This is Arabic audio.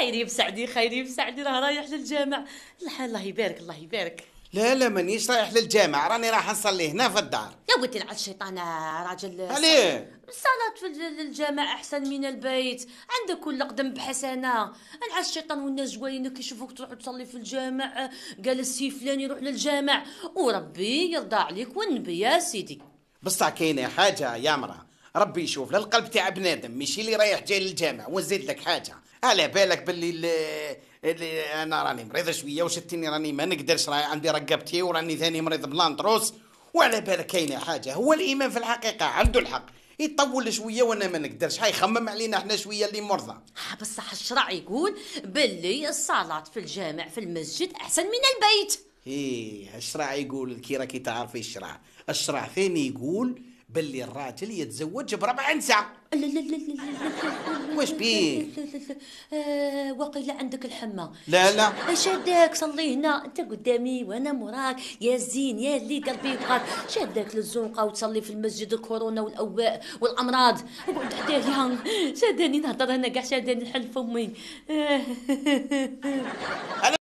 خيري بسعدي خيري بسعدي راه رايح للجامع الحال الله يبارك الله يبارك لا لا مانيش رايح للجامع راني راح نصلي هنا في الدار يا ودي العد الشيطان راجل عليه الصلاة في الجامع أحسن من البيت عندك كل قدم بحسنة أنا الشيطان والناس جوالينك يشوفوك تروح تصلي في الجامع قال السي فلان يروح للجامع وربي يرضى عليك والنبي يا سيدي بصح كاينه حاجه يا مرأة ربي يشوف للقلب تاع بنادم ماشي اللي رايح جاي للجامع ونزيد لك حاجه على بالك باللي اللي انا راني مريض شويه وشتني راني ما نقدرش راي عندي رقبتي وراني ثاني مريض بلانتروس وعلى بالك كاينه حاجه هو الايمان في الحقيقه عنده الحق يطول شويه وانا ما نقدرش خمم علينا احنا شويه اللي مرضى آه، بصح الشرع يقول باللي الصلاه في الجامع في المسجد احسن من البيت ايه الشرع يقول كي راكي تعرفي الشرع الشرع ثاني يقول باللي الراجل يتزوج بربع نساء لا لا لا لا لا واش بيه؟ وقيلا عندك الحمى لا لا اش هداك صلي هنا انت قدامي وانا موراك يا زين يا اللي قلبي يبغاك اش هداك للزنقه وتصلي في المسجد الكورونا والاوباء والامراض اقعد حدايا شاداني نهضر انا كاع شاداني نحل فمي